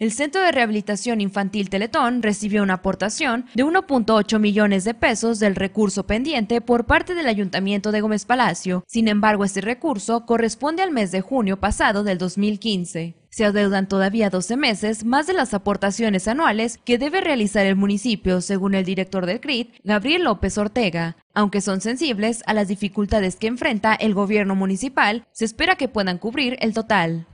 El Centro de Rehabilitación Infantil Teletón recibió una aportación de 1.8 millones de pesos del recurso pendiente por parte del Ayuntamiento de Gómez Palacio. Sin embargo, este recurso corresponde al mes de junio pasado del 2015. Se adeudan todavía 12 meses más de las aportaciones anuales que debe realizar el municipio, según el director del CRIT, Gabriel López Ortega. Aunque son sensibles a las dificultades que enfrenta el gobierno municipal, se espera que puedan cubrir el total.